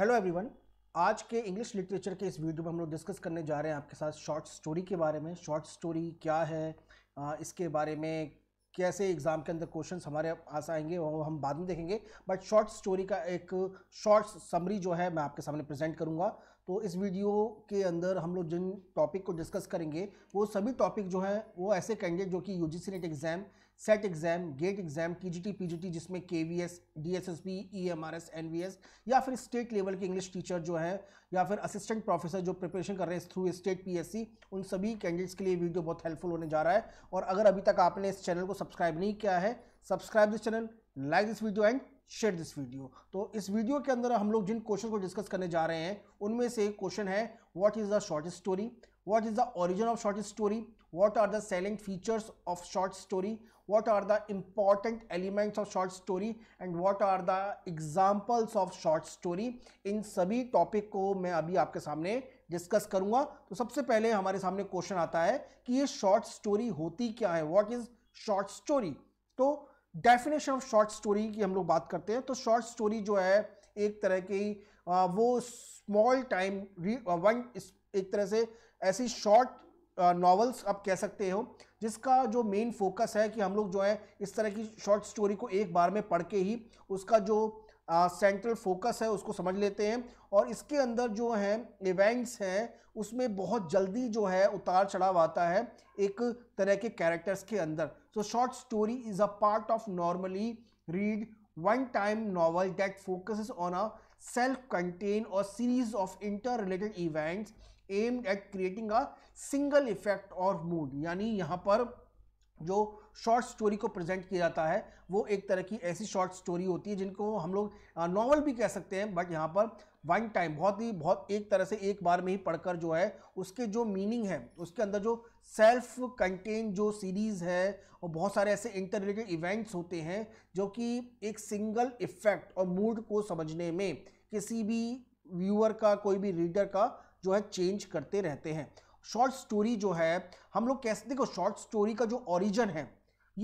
Hello everyone आज के English literature के इस वीडियो में हम लोग डिस्कस करने जा रहे हैं आपके साथ शॉर्ट स्टोरी के बारे में शॉर्ट स्टोरी क्या है इसके बारे में कैसे एग्ज़ाम के अंदर क्वेश्चंस हमारे पास आएंगे वो हम बाद में देखेंगे बट शॉर्ट स्टोरी का एक शॉर्ट समरी जो है मैं आपके सामने प्रेजेंट करूंगा तो इस वीडियो के अंदर हम लोग जिन टॉपिक को डिस्कस करेंगे वो सभी टॉपिक जो हैं वो ऐसे कैंडिडेट जो कि U G C NET exam SET exam GATE exam T G T P G T जिसमें K V S D S S B E M R S N V S या फिर state level के English teacher जो हैं या फिर assistant professor जो preparation कर रहे हैं through state P S C उन सभी कैंडिडेट्स के लिए वीडियो बहुत हेल्पफुल होने जा रहा है और अगर अभी तक आपने इस चैनल को सब्सक्राइब नहीं किया है subscribe this channel like this video and share this video तो इस वीडियो के अंदर हम लोग जिन क्वेश्चन को डिस्कस करने जा रहे हैं उनमें से एक क्वेश्चन है what is the short story what is the origin of short story what are the selling features of short story what are the important elements of short story and what are the examples of short story इन सभी topic को मैं अभी आपके सामने discuss करूंगा तो सबसे पहले हमारे सामने क्वेश्चन आता है कि ये शॉर्ट स्टोरी होती क्या है वॉट इज शॉर्ट स्टोरी तो डेफिनेशन ऑफ शॉर्ट स्टोरी की हम लोग बात करते हैं तो शॉर्ट स्टोरी जो है एक तरह की वो स्मॉल टाइम वन एक तरह से ऐसी शॉर्ट नॉवेल्स आप कह सकते हो जिसका जो मेन फोकस है कि हम लोग जो है इस तरह की शॉर्ट स्टोरी को एक बार में पढ़ के ही उसका जो सेंट्रल फोकस है उसको समझ लेते हैं और इसके अंदर जो हैं इवेंट्स हैं उसमें बहुत जल्दी जो है उतार चढ़ाव आता है एक तरह के कैरेक्टर्स के अंदर so short story is a part of normally read one time novel that focus on a self contain और series of interrelated events aimed at creating a single effect और मूड यानी यहाँ पर जो short story को present किया जाता है वो एक तरह की ऐसी शॉर्ट स्टोरी होती है जिनको हम लोग नॉवल भी कह सकते हैं बट यहाँ पर वन टाइम बहुत ही बहुत एक तरह से एक बार में ही पढ़कर जो है उसके जो मीनिंग है उसके अंदर जो सेल्फ कंटेन जो सीरीज़ है और बहुत सारे ऐसे इंटर रिलेटेड इवेंट्स होते हैं जो कि एक सिंगल इफेक्ट और मूड को समझने में किसी भी व्यूअर का कोई भी रीडर का जो है चेंज करते रहते हैं शॉर्ट स्टोरी जो है हम लोग कैसे देखो शॉर्ट स्टोरी का जो ऑरिजन है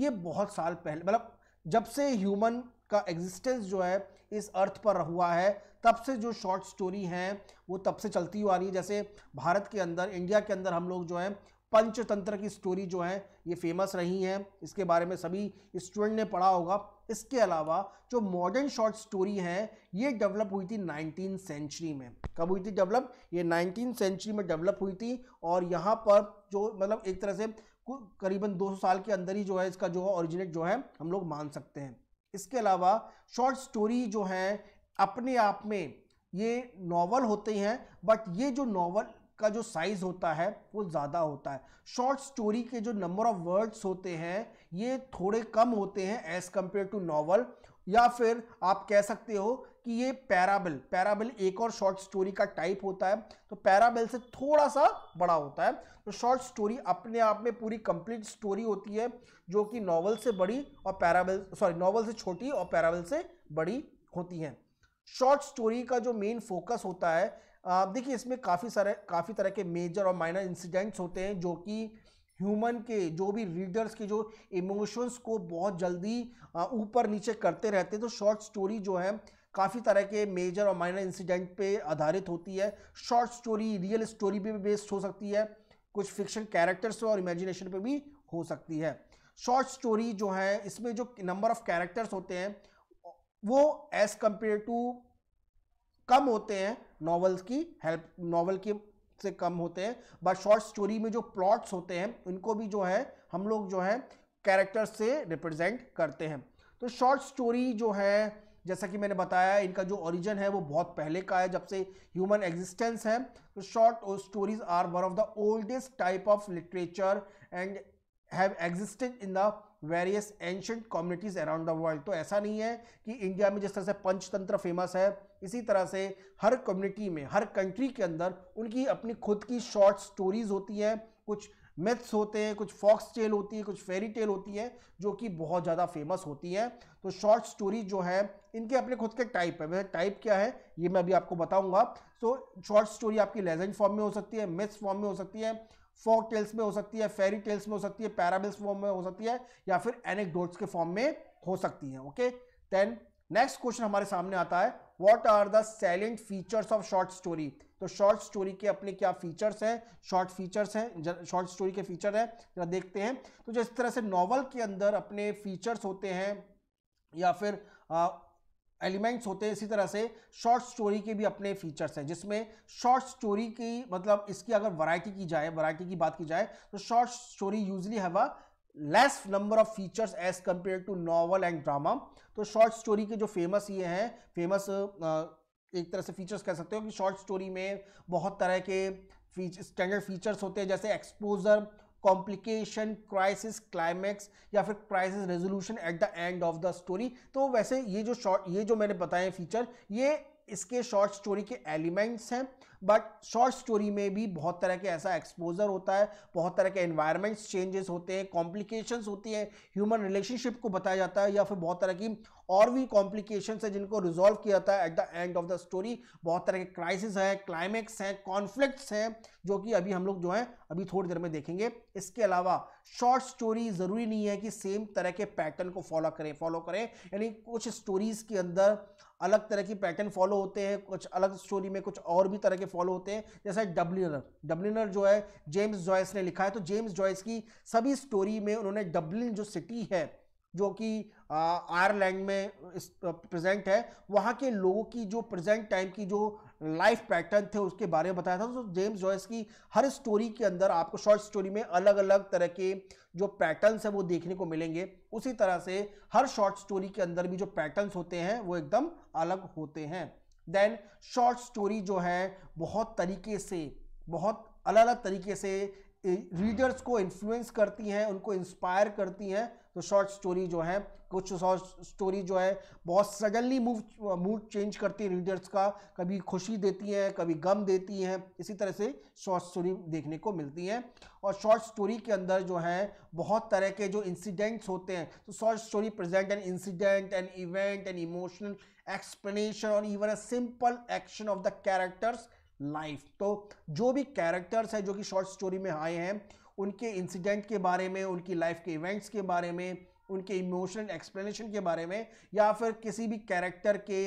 ये बहुत साल पहले मतलब जब से ह्यूमन का एग्जिस्टेंस जो है इस अर्थ पर हुआ है तब से जो शॉर्ट स्टोरी हैं वो तब से चलती हुई आ रही है जैसे भारत के अंदर इंडिया के अंदर हम लोग जो हैं पंचतंत्र की स्टोरी जो है ये फेमस रही हैं इसके बारे में सभी स्टूडेंट ने पढ़ा होगा इसके अलावा जो मॉडर्न शॉर्ट स्टोरी है ये डेवलप हुई थी नाइनटीन सेंचुरी में कब हुई थी डेवलप ये नाइनटीन सेंचुरी में डेवलप हुई थी और यहाँ पर जो मतलब एक तरह से करीबन 200 साल के अंदर ही जो है इसका जो है ओरिजिनेट जो है हम लोग मान सकते हैं इसके अलावा शॉर्ट स्टोरी जो है अपने आप में ये नावल होते हैं बट ये जो नावल का जो साइज होता है वो ज़्यादा होता है शॉर्ट स्टोरी के जो नंबर ऑफ वर्ड्स होते हैं ये थोड़े कम होते हैं एज़ कम्पेयर टू नावल या फिर आप कह सकते हो कि ये पैराबल पैराबल एक और शॉर्ट स्टोरी का टाइप होता है तो पैराबल से थोड़ा सा बड़ा होता है तो शॉर्ट स्टोरी अपने आप में पूरी कंप्लीट स्टोरी होती है जो कि नॉवल से बड़ी और पैराबल सॉरी नॉवल से छोटी और पैराबल से बड़ी होती है शॉर्ट स्टोरी का जो मेन फोकस होता है आप देखिए इसमें काफ़ी सारे काफ़ी तरह के मेजर और माइनर इंसिडेंट्स होते हैं जो कि ह्यूमन के जो भी रीडर्स के जो इमोशंस को बहुत जल्दी ऊपर नीचे करते रहते हैं तो शॉर्ट स्टोरी जो है काफ़ी तरह के मेजर और माइनर इंसिडेंट पे आधारित होती है शॉर्ट स्टोरी रियल स्टोरी पे भी बेस्ड हो सकती है कुछ फिक्शन कैरेक्टर्स और इमेजिनेशन पे भी हो सकती है शॉर्ट स्टोरी जो है इसमें जो नंबर ऑफ कैरेक्टर्स होते हैं वो एज कम्पेयर टू कम होते हैं नॉवल्स की हेल्प नॉवल की से कम होते हैं बट शॉर्ट स्टोरी में जो प्लॉट्स होते हैं उनको भी जो है हम लोग जो है कैरेक्टर्स से रिप्रेजेंट करते हैं तो शॉर्ट स्टोरी जो है जैसा कि मैंने बताया इनका जो ओरिजिन है वो बहुत पहले का है जब से ह्यूमन एग्जिस्टेंस है short stories are one of the oldest type of literature and have existed in the various ancient communities around the world तो ऐसा नहीं है कि इंडिया में जिस तरह से पंचतंत्र फेमस है इसी तरह से हर कम्युनिटी में हर कंट्री के अंदर उनकी अपनी खुद की शॉर्ट स्टोरीज होती हैं कुछ मिथ्स होते हैं कुछ फॉक्स टेल होती है कुछ फेरी टेल होती है जो कि बहुत ज़्यादा फेमस होती है तो शॉर्ट स्टोरी जो है इनके अपने खुद के टाइप है वैसे टाइप क्या है ये मैं अभी आपको बताऊंगा तो शॉर्ट स्टोरी आपकी लेजेंड फॉर्म में हो सकती है मिथ्स फॉर्म में हो सकती है फॉक टेल्स में हो सकती है फेरी टेल्स में हो सकती है पैराबिल्स फॉर्म में हो सकती है या फिर एनेक्डोट्स के फॉर्म में हो सकती है ओके देन नेक्स्ट क्वेश्चन हमारे सामने आता है what are the salient features of short story तो शॉर्ट स्टोरी के अपने क्या फीचर्स हैं शॉर्ट फीचर्स हैं शॉर्ट स्टोरी के फीचर हैं जरा देखते हैं तो जिस तरह से नॉवल के अंदर अपने फीचर्स होते हैं या फिर आ, एलिमेंट्स होते हैं इसी तरह से शॉर्ट स्टोरी के भी अपने फीचर्स हैं जिसमें शॉर्ट स्टोरी की मतलब इसकी अगर वैरायटी की जाए वैरायटी की बात की जाए तो short story usually have a less number of features as compare to novel and drama तो शॉर्ट स्टोरी के जो फेमस ये हैं फेमस एक तरह से फीचर्स कह सकते हो कि शॉर्ट स्टोरी में बहुत तरह के फीच, स्टैंडर्ड फीचर्स होते हैं जैसे एक्सपोजर कॉम्प्लिकेशन क्राइसिस क्लाइमैक्स या फिर crisis resolution at the end of the story तो वैसे ये जो शॉर्ट ये जो मैंने बताए फीचर ये इसके शॉर्ट स्टोरी के एलिमेंट्स हैं बट शॉर्ट स्टोरी में भी बहुत तरह के ऐसा एक्सपोजर होता है बहुत तरह के एनवायरमेंट्स चेंजेस होते हैं कॉम्प्लिकेशंस होती है ह्यूमन रिलेशनशिप को बताया जाता है या फिर बहुत तरह की और भी कॉम्प्लिकेशंस है जिनको रिजॉल्व किया जाता है at the end of the story बहुत तरह के क्राइसिस हैं क्लाइमैक्स हैं कॉन्फ्लिक्ट्स हैं जो कि अभी हम लोग जो है अभी थोड़ी देर में देखेंगे इसके अलावा शॉर्ट स्टोरी ज़रूरी नहीं है कि सेम तरह के पैटर्न को फॉलो करें फॉलो करें यानी कुछ स्टोरीज़ के अंदर अलग तरह की पैटर्न फॉलो होते हैं कुछ अलग स्टोरी में कुछ और भी तरह के फॉलो होते हैं जैसे डब्लिनर डब्लिनर जो है जेम्स जॉयस ने लिखा है तो जेम्स जॉयस की सभी स्टोरी में उन्होंने डब्लिन जो सिटी है जो कि आयरलैंड में प्रेजेंट है वहाँ के लोगों की जो प्रेजेंट टाइम की जो लाइफ पैटर्न थे उसके बारे में बताया था तो जेम्स जॉयस की हर स्टोरी के अंदर आपको शॉर्ट स्टोरी में अलग अलग तरह के जो पैटर्न्स हैं वो देखने को मिलेंगे उसी तरह से हर शॉर्ट स्टोरी के अंदर भी जो पैटर्न्स होते हैं वो एकदम अलग होते हैं देन शॉर्ट स्टोरी जो है बहुत तरीके से बहुत अलग अलग तरीके से रीडर्स को इन्फ्लुएंस करती हैं उनको इंस्पायर करती हैं तो शॉर्ट स्टोरी जो है कुछ शॉर्ट स्टोरी जो है बहुत सडनली मूव मूड चेंज करती है रीडर्स का कभी खुशी देती हैं कभी गम देती हैं इसी तरह से शॉर्ट स्टोरी देखने को मिलती है और शॉर्ट स्टोरी के अंदर जो है बहुत तरह के जो इंसिडेंट्स होते हैं तो short story present an incident an event an emotional explanation और even a simple action of the characters life तो जो भी कैरेक्टर्स हैं जो कि शॉर्ट स्टोरी में आए हैं उनके इंसिडेंट के बारे में उनकी लाइफ के इवेंट्स के बारे में उनके इमोशनल एक्सप्लेनेशन के बारे में या फिर किसी भी कैरेक्टर के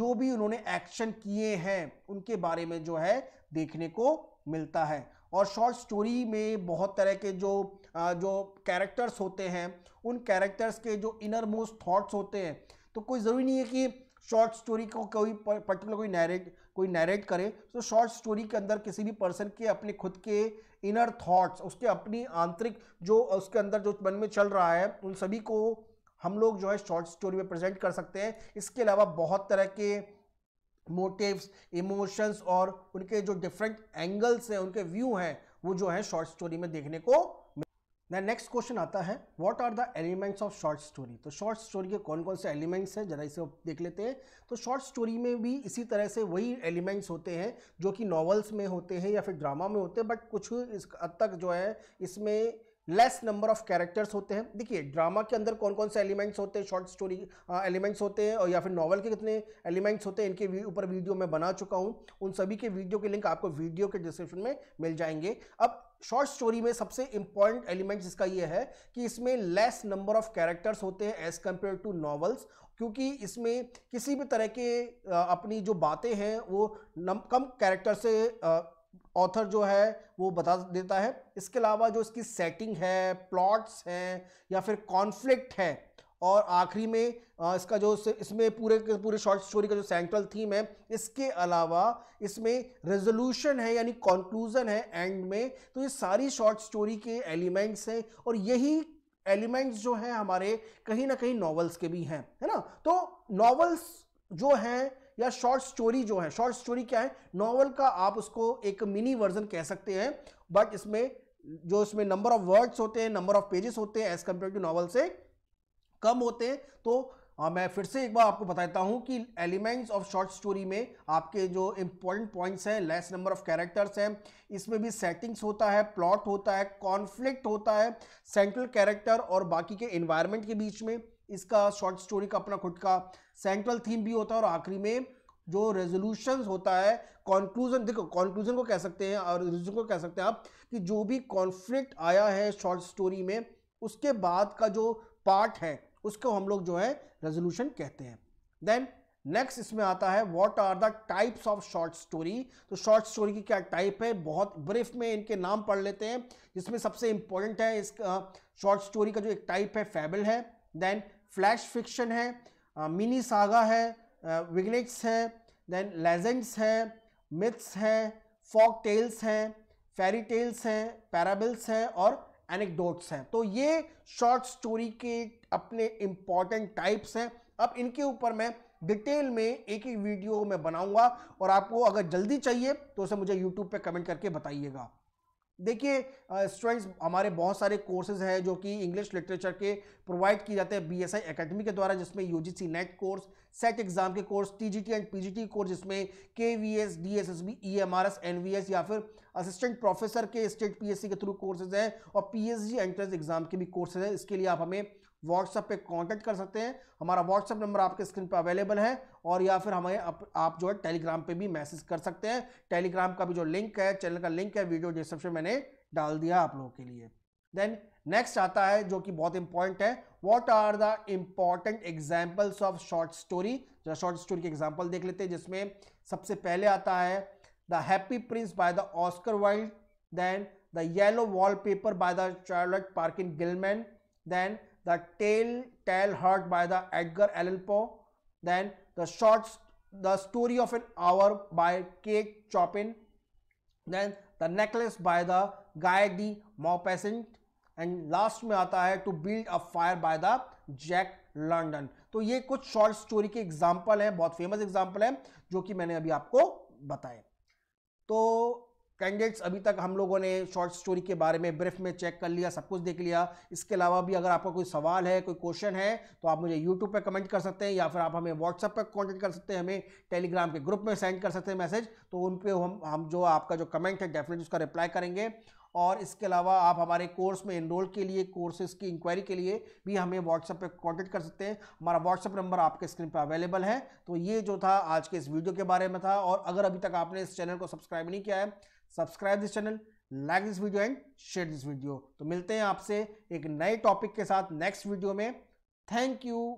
जो भी उन्होंने एक्शन किए हैं उनके बारे में जो है देखने को मिलता है और शॉर्ट स्टोरी में बहुत तरह के जो जो कैरेक्टर्स होते हैं उन कैरेक्टर्स के जो इनर मोस्ट थाट्स होते हैं तो कोई ज़रूरी नहीं है कि शॉर्ट स्टोरी को कोई पर्टिकुलर कोई नैरेट कोई नरेट करे तो शॉर्ट स्टोरी के अंदर किसी भी पर्सन के अपने खुद के इनर थॉट्स उसके अपनी आंतरिक जो उसके अंदर जो मन में चल रहा है उन सभी को हम लोग जो है शॉर्ट स्टोरी में प्रेजेंट कर सकते हैं इसके अलावा बहुत तरह के मोटिव्स इमोशंस और उनके जो डिफरेंट एंगल्स हैं उनके व्यू हैं वो जो है शॉर्ट स्टोरी में देखने को ना नेक्स्ट क्वेश्चन आता है what are the elements of short story तो शॉर्ट स्टोरी के कौन कौन से एलिमेंट्स हैं जरा इसे देख लेते हैं तो शॉर्ट स्टोरी में भी इसी तरह से वही एलिमेंट्स होते हैं जो कि नॉवेल्स में होते हैं या फिर ड्रामा में होते हैं बट कुछ इस हद तक जो है इसमें लेस नंबर ऑफ कैरेक्टर्स होते हैं देखिए ड्रामा के अंदर कौन कौन से एलिमेंट्स होते हैं शॉर्ट स्टोरी एलिमेंट्स होते हैं और या फिर नॉवल के कितने एलिमेंट्स होते हैं इनके ऊपर वीडियो मैं बना चुका हूँ उन सभी के वीडियो के लिंक आपको वीडियो के डिस्क्रिप्शन में मिल जाएंगे अब शॉर्ट स्टोरी में सबसे इंपॉर्टेंट एलिमेंट इसका यह है कि इसमें लेस नंबर ऑफ कैरेक्टर्स होते हैं एज कंपेयर टू नॉवल्स क्योंकि इसमें किसी भी तरह के अपनी जो बातें हैं वो कम कैरेक्टर से ऑथर जो है वो बता देता है इसके अलावा जो इसकी सेटिंग है प्लॉट्स हैं या फिर कॉन्फ्लिक्ट है और आखिरी में इसका जो इसमें पूरे पूरे शॉर्ट स्टोरी का जो सेंट्रल थीम है इसके अलावा इसमें रेजोल्यूशन है यानी कंक्लूजन है एंड में तो ये सारी शॉर्ट स्टोरी के एलिमेंट्स हैं और यही एलिमेंट्स जो हैं हमारे कहीं ना कहीं नॉवेल्स के भी हैं है ना तो नॉवेल्स जो हैं या शॉर्ट स्टोरी जो है शॉर्ट स्टोरी क्या है नॉवल का आप उसको एक मिनी वर्जन कह सकते हैं बट इसमें जो इसमें नंबर ऑफ वर्ड्स होते हैं नंबर ऑफ पेजेस होते हैं एज कम्पेयर टू नॉवल से कम होते हैं तो आ, हाँ, मैं फिर से एक बार आपको बताता हूं कि एलिमेंट्स ऑफ शॉर्ट स्टोरी में आपके जो इंपॉर्टेंट पॉइंट्स हैं लेस नंबर ऑफ कैरेक्टर्स हैं इसमें भी सेटिंग्स होता है प्लॉट होता है कॉन्फ्लिक्ट होता है सेंट्रल कैरेक्टर और बाकी के इन्वायरमेंट के बीच में इसका शॉर्ट स्टोरी का अपना खुद का सेंट्रल थीम भी होता है और आखिरी में जो रेजोल्यूशन होता है कॉन्क्लूजन देखो कॉन्क्लूजन को कह सकते हैं और रेजोल्यूशन को कह सकते हैं आप कि जो भी कॉन्फ्लिक्ट आया है शॉर्ट स्टोरी में उसके बाद का जो पार्ट है उसको हम लोग जो है रेजोल्यूशन कहते हैं देन नेक्स्ट इसमें आता है what are the types of short story तो शॉर्ट स्टोरी की क्या टाइप है बहुत ब्रीफ में इनके नाम पढ़ लेते हैं जिसमें सबसे इंपॉर्टेंट है इसका शॉर्ट स्टोरी का जो एक टाइप है फेबल है देन फ्लैश फिक्शन है मिनी सागा है विग्निक्स है देन लेजेंड्स है मिथ्स है फॉक टेल्स हैं फेरी टेल्स हैं पैराबल्स हैं और एनेक्डोट्स हैं तो ये शॉर्ट स्टोरी के अपने इम्पॉर्टेंट टाइप्स हैं अब इनके ऊपर मैं डिटेल में एक एक वीडियो में बनाऊंगा और आपको अगर जल्दी चाहिए तो उसे मुझे यूट्यूब पे कमेंट करके बताइएगा देखिए स्टूडेंट्स हमारे बहुत सारे कोर्सेज हैं जो कि इंग्लिश लिटरेचर के प्रोवाइड किए जाते हैं बी एस एकेडमी के द्वारा जिसमें U G C NET course SET exam के course T G T and P G T course जिसमें K V S D S S B E M R S N V S या फिर assistant professor के state PSC के through courses हैं और PSG entrance exam के भी courses हैं इसके लिए आप हमें व्हाट्सएप पे कांटेक्ट कर सकते हैं हमारा व्हाट्सएप नंबर आपके स्क्रीन पर अवेलेबल है और या फिर हमें आप, आप जो है टेलीग्राम पे भी मैसेज कर सकते हैं टेलीग्राम का भी जो लिंक है चैनल का लिंक है वीडियो डिस्क्रिप्शन मैंने डाल दिया आप लोगों के लिए देन नेक्स्ट आता है जो कि बहुत इंपॉर्टेंट है what are the important examples of short story जरा शॉर्ट स्टोरी के एग्जाम्पल देख लेते हैं जिसमें सबसे पहले आता है The Happy Prince by the Oscar Wilde, then The Yellow Wallpaper by the Charlotte Parkin Gilman, then The Tale Tale Heart by the Edgar Allan Poe, then The Short The Story of an Hour by Kate Chopin, then The Necklace by the Guy D. Maupassant, and last में आता है to build a fire by the Jack London तो ये कुछ short story के example हैं बहुत famous example हैं जो कि मैंने अभी आपको बताए तो कैंडिडेट्स अभी तक हम लोगों ने शॉर्ट स्टोरी के बारे में ब्रीफ में चेक कर लिया सब कुछ देख लिया इसके अलावा भी अगर आपका कोई सवाल है कोई क्वेश्चन है तो आप मुझे यूट्यूब पे कमेंट कर सकते हैं या फिर आप हमें व्हाट्सएप पे कॉन्टेक्ट कर सकते हैं हमें टेलीग्राम के ग्रुप में सेंड कर सकते हैं मैसेज तो उन पर हम हम जो आपका जो कमेंट है डेफिनेटली उसका रिप्लाई करेंगे और इसके अलावा आप हमारे कोर्स में इनरोल के लिए कोर्सेज की इंक्वायरी के लिए भी हमें व्हाट्सएप पे कॉन्टेक्ट कर सकते हैं हमारा व्हाट्सएप नंबर आपके स्क्रीन पर अवेलेबल है तो ये जो था आज के इस वीडियो के बारे में था और अगर अभी तक आपने इस चैनल को सब्सक्राइब नहीं किया है subscribe this channel like this video and share this video तो मिलते हैं आपसे एक नए टॉपिक के साथ नेक्स्ट वीडियो में थैंक यू